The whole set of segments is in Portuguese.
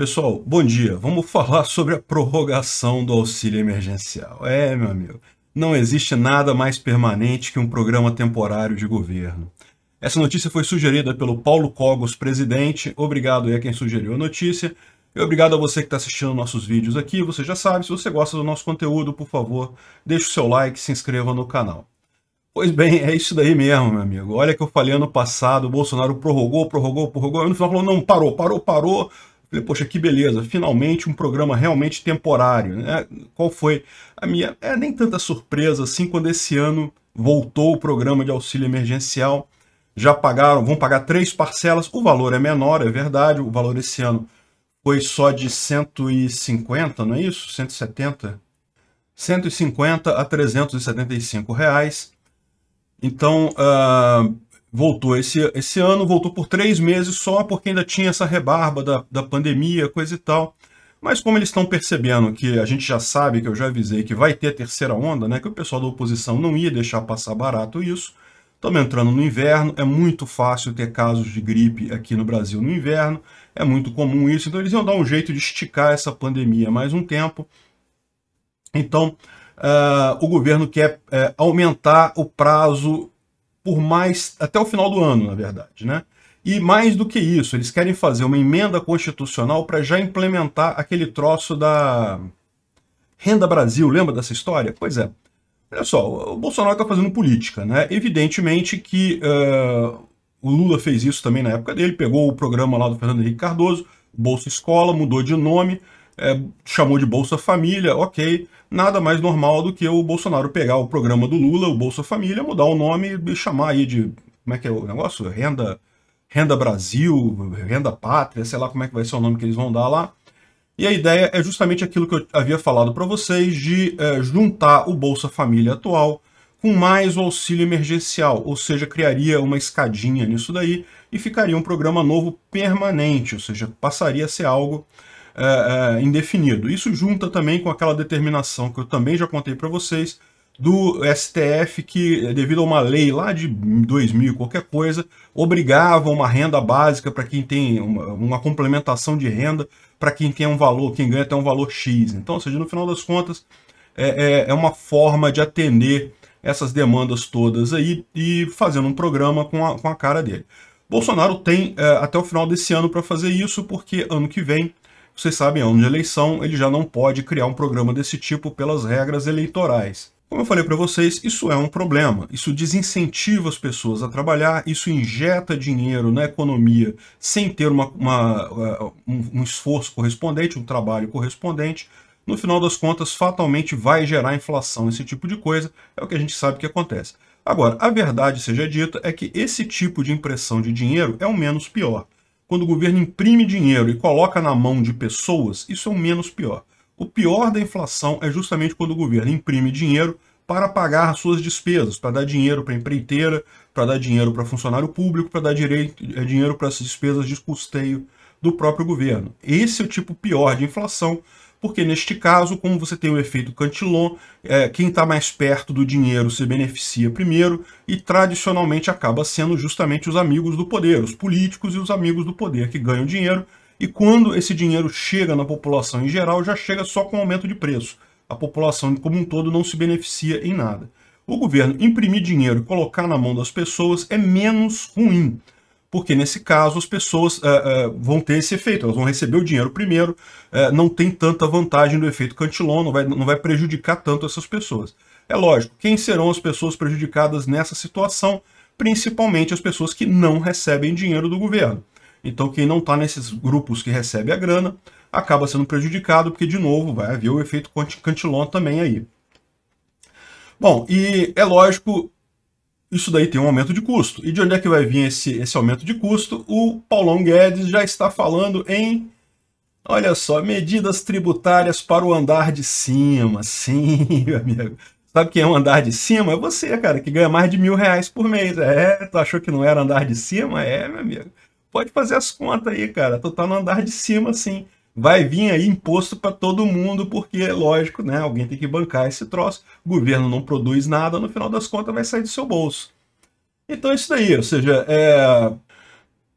Pessoal, bom dia. Vamos falar sobre a prorrogação do auxílio emergencial. É, meu amigo, não existe nada mais permanente que um programa temporário de governo. Essa notícia foi sugerida pelo Paulo Cogos, presidente. Obrigado aí a quem sugeriu a notícia. E obrigado a você que está assistindo nossos vídeos aqui. Você já sabe, se você gosta do nosso conteúdo, por favor, deixe o seu like e se inscreva no canal. Pois bem, é isso daí mesmo, meu amigo. Olha que eu falei ano passado, o Bolsonaro prorrogou, prorrogou, prorrogou, e no final falou, não, parou, parou, parou, Falei, poxa, que beleza, finalmente um programa realmente temporário. Né? Qual foi a minha... É nem tanta surpresa assim quando esse ano voltou o programa de auxílio emergencial. Já pagaram, vão pagar três parcelas. O valor é menor, é verdade. O valor esse ano foi só de 150, não é isso? 170? 150 a 375 reais. Então, uh, voltou esse, esse ano, voltou por três meses só, porque ainda tinha essa rebarba da, da pandemia, coisa e tal. Mas como eles estão percebendo que a gente já sabe, que eu já avisei, que vai ter a terceira onda, né, que o pessoal da oposição não ia deixar passar barato isso, estamos entrando no inverno, é muito fácil ter casos de gripe aqui no Brasil no inverno, é muito comum isso, então eles iam dar um jeito de esticar essa pandemia mais um tempo. Então, uh, o governo quer uh, aumentar o prazo por mais até o final do ano, na verdade, né? E mais do que isso, eles querem fazer uma emenda constitucional para já implementar aquele troço da Renda Brasil, lembra dessa história? Pois é. Olha só, o Bolsonaro está fazendo política, né? Evidentemente que uh, o Lula fez isso também na época dele, pegou o programa lá do Fernando Henrique Cardoso, Bolsa Escola, mudou de nome, é, chamou de Bolsa Família, ok, nada mais normal do que o Bolsonaro pegar o programa do Lula, o Bolsa Família, mudar o nome e chamar aí de, como é que é o negócio? Renda, renda Brasil, Renda Pátria, sei lá como é que vai ser o nome que eles vão dar lá. E a ideia é justamente aquilo que eu havia falado para vocês, de é, juntar o Bolsa Família atual com mais o auxílio emergencial, ou seja, criaria uma escadinha nisso daí e ficaria um programa novo permanente, ou seja, passaria a ser algo é, é, indefinido. Isso junta também com aquela determinação que eu também já contei para vocês do STF que, devido a uma lei lá de 2000, qualquer coisa, obrigava uma renda básica para quem tem uma, uma, complementação de renda para quem tem um valor, quem ganha até um valor X. Então, ou seja, no final das contas, é, é, é uma forma de atender essas demandas todas aí e fazendo um programa com a, com a cara dele. Bolsonaro tem é, até o final desse ano para fazer isso, porque ano que vem vocês sabem, ano de eleição, ele já não pode criar um programa desse tipo pelas regras eleitorais. Como eu falei para vocês, isso é um problema. Isso desincentiva as pessoas a trabalhar, isso injeta dinheiro na economia sem ter uma, uma, eh, um esforço correspondente, um trabalho correspondente. No final das contas, fatalmente vai gerar inflação, esse tipo de coisa. É o que a gente sabe que acontece. Agora, a verdade seja dita é que esse tipo de impressão de dinheiro é o menos pior quando o governo imprime dinheiro e coloca na mão de pessoas, isso é o menos pior. O pior da inflação é justamente quando o governo imprime dinheiro para pagar suas despesas, para dar dinheiro para a empreiteira, para dar dinheiro para funcionário público, para dar direito, é, dinheiro para as despesas de custeio do próprio governo. Esse é o tipo pior de inflação porque neste caso, como você tem o efeito Cantillon, é, quem está mais perto do dinheiro se beneficia primeiro e tradicionalmente acaba sendo justamente os amigos do poder, os políticos e os amigos do poder que ganham dinheiro. E quando esse dinheiro chega na população em geral, já chega só com aumento de preço. A população como um todo não se beneficia em nada. O governo imprimir dinheiro e colocar na mão das pessoas é menos ruim porque nesse caso as pessoas uh, uh, vão ter esse efeito, elas vão receber o dinheiro primeiro, uh, não tem tanta vantagem do efeito Cantillon, não vai, não vai prejudicar tanto essas pessoas. É lógico, quem serão as pessoas prejudicadas nessa situação? Principalmente as pessoas que não recebem dinheiro do governo. Então quem não está nesses grupos que recebe a grana acaba sendo prejudicado, porque de novo vai haver o efeito Cantillon também aí. Bom, e é lógico, isso daí tem um aumento de custo. E de onde é que vai vir esse, esse aumento de custo? O Paulão Guedes já está falando em, olha só, medidas tributárias para o andar de cima. Sim, meu amigo. Sabe quem é o andar de cima? É você, cara, que ganha mais de mil reais por mês. É, tu achou que não era andar de cima? É, meu amigo. Pode fazer as contas aí, cara. Tu tá no andar de cima, sim vai vir aí imposto para todo mundo, porque é lógico, né? Alguém tem que bancar esse troço. O governo não produz nada, no final das contas vai sair do seu bolso. Então é isso daí, ou seja, é,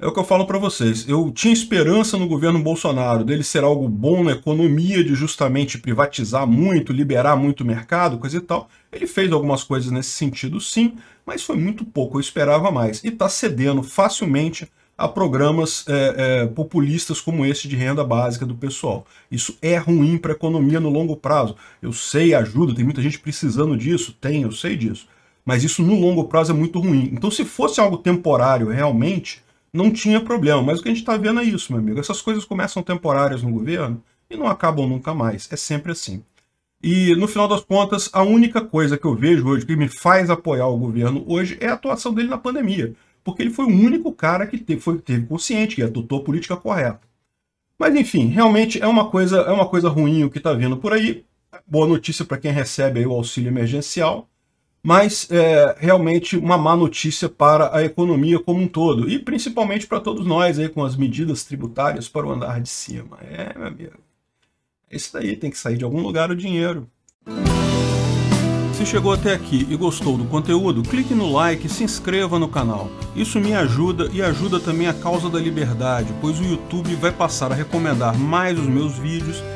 é o que eu falo para vocês. Eu tinha esperança no governo Bolsonaro dele ser algo bom na economia, de justamente privatizar muito, liberar muito o mercado, coisa e tal. Ele fez algumas coisas nesse sentido, sim, mas foi muito pouco. Eu esperava mais. E está cedendo facilmente a programas é, é, populistas como esse de renda básica do pessoal. Isso é ruim para a economia no longo prazo. Eu sei, ajuda, tem muita gente precisando disso, tem, eu sei disso. Mas isso no longo prazo é muito ruim. Então, se fosse algo temporário realmente, não tinha problema. Mas o que a gente está vendo é isso, meu amigo. Essas coisas começam temporárias no governo e não acabam nunca mais. É sempre assim. E, no final das contas, a única coisa que eu vejo hoje que me faz apoiar o governo hoje é a atuação dele na pandemia porque ele foi o único cara que teve, foi, teve consciente, que adotou a política correta. Mas enfim, realmente é uma coisa, é uma coisa ruim o que está vindo por aí. Boa notícia para quem recebe o auxílio emergencial, mas é, realmente uma má notícia para a economia como um todo, e principalmente para todos nós aí com as medidas tributárias para o andar de cima. É, meu amigo. É isso daí tem que sair de algum lugar o dinheiro. Se chegou até aqui e gostou do conteúdo, clique no like e se inscreva no canal. Isso me ajuda e ajuda também a causa da liberdade, pois o YouTube vai passar a recomendar mais os meus vídeos